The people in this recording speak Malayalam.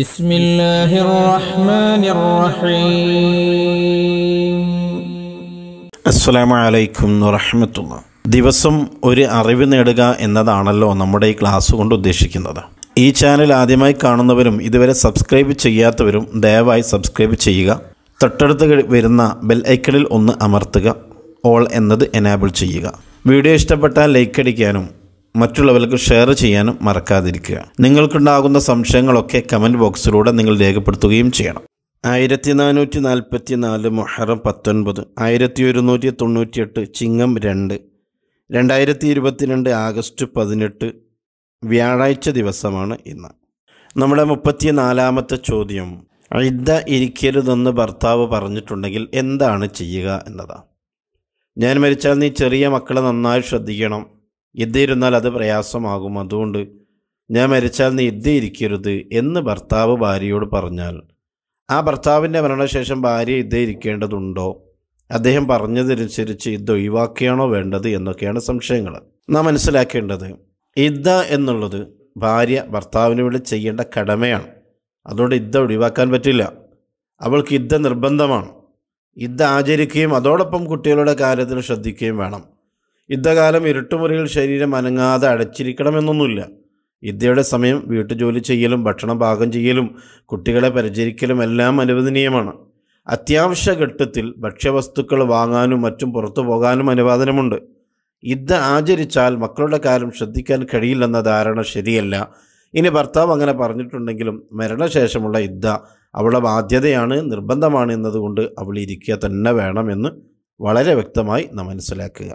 بسم الله الرحمن الرحيم السلام عليكم ورحمة الله ദിവസം ഒരു അറിവ് നേടുക എന്നതാണല്ലോ നമ്മുടെ ഈ ക്ലാസ് കൊണ്ട് ഉദ്ദേശിക്കുന്നത് ഈ ചാനൽ ആദ്യമായി കാണുന്നവരും ഇതുവരെ സബ്സ്ക്രൈബ് ചെയ്യാത്തവരും ദയവായി സബ്സ്ക്രൈബ് ചെയ്യുക തൊട്ടടുത്ത് വരുന്ന ബെൽ ഐക്കണിൽ ഒന്ന് അമർത്തുക ഓൾ എന്നത് എനാബിൾ ചെയ്യുക വീഡിയോ ഇഷ്ടപ്പെട്ടാൽ ലൈക്ക് അടിക്കാനും മറ്റുള്ളവർക്ക് ഷെയർ ചെയ്യാനും മറക്കാതിരിക്കുക നിങ്ങൾക്കുണ്ടാകുന്ന സംശയങ്ങളൊക്കെ കമൻറ്റ് ബോക്സിലൂടെ നിങ്ങൾ രേഖപ്പെടുത്തുകയും ചെയ്യണം ആയിരത്തി നാനൂറ്റി നാൽപ്പത്തി നാല് മൊഹറം പത്തൊൻപത് ആയിരത്തി ഒരുന്നൂറ്റി തൊണ്ണൂറ്റിയെട്ട് ചിങ്ങം രണ്ട് രണ്ടായിരത്തി ഇരുപത്തിരണ്ട് ആഗസ്റ്റ് പതിനെട്ട് വ്യാഴാഴ്ച ദിവസമാണ് ഇന്ന് നമ്മുടെ നാലാമത്തെ ചോദ്യം ഇദ്ദ ഇരിക്കരുതെന്ന് ഭർത്താവ് പറഞ്ഞിട്ടുണ്ടെങ്കിൽ എന്താണ് ചെയ്യുക എന്നതാണ് ഞാൻ മരിച്ചാൽ നീ ചെറിയ മക്കളെ നന്നായി ശ്രദ്ധിക്കണം യുദ്ധയിരുന്നാൽ അത് പ്രയാസമാകും അതുകൊണ്ട് ഞാൻ മരിച്ചാൽ നീ യുദ്ധയിരിക്കരുത് എന്ന് ഭർത്താവ് ഭാര്യയോട് പറഞ്ഞാൽ ആ ഭർത്താവിൻ്റെ മരണശേഷം ഭാര്യ യുദ്ധയിരിക്കേണ്ടതുണ്ടോ അദ്ദേഹം പറഞ്ഞതനുസരിച്ച് യുദ്ധം ഒഴിവാക്കിയാണോ വേണ്ടത് എന്നൊക്കെയാണ് സംശയങ്ങൾ നാം മനസ്സിലാക്കേണ്ടത് യുദ്ധ എന്നുള്ളത് ഭാര്യ ഭർത്താവിന് വേണ്ടി ചെയ്യേണ്ട കടമയാണ് അതുകൊണ്ട് യുദ്ധ ഒഴിവാക്കാൻ പറ്റില്ല അവൾക്ക് യുദ്ധ നിർബന്ധമാണ് യുദ്ധ ആചരിക്കുകയും അതോടൊപ്പം കുട്ടികളുടെ കാര്യത്തിൽ ശ്രദ്ധിക്കുകയും വേണം യുദ്ധകാലം ഇരുട്ടുമുറിയിൽ ശരീരം അനങ്ങാതെ അടച്ചിരിക്കണമെന്നൊന്നുമില്ല യുദ്ധയുടെ സമയം വീട്ടുജോലി ചെയ്യലും ഭക്ഷണം പാകം ചെയ്യലും കുട്ടികളെ പരിചരിക്കലും എല്ലാം അനുവദനീയമാണ് അത്യാവശ്യ ഘട്ടത്തിൽ ഭക്ഷ്യവസ്തുക്കൾ വാങ്ങാനും മറ്റും പുറത്തു പോകാനും അനുവാദനമുണ്ട് യുദ്ധ ആചരിച്ചാൽ മക്കളുടെ കാര്യം ശ്രദ്ധിക്കാൻ കഴിയില്ലെന്ന ധാരണ ശരിയല്ല ഇനി ഭർത്താവ് അങ്ങനെ പറഞ്ഞിട്ടുണ്ടെങ്കിലും മരണശേഷമുള്ള യുദ്ധ അവളുടെ ബാധ്യതയാണ് നിർബന്ധമാണ് എന്നതുകൊണ്ട് അവൾ ഇരിക്കുക തന്നെ വേണമെന്ന് വളരെ വ്യക്തമായി നാം മനസ്സിലാക്കുക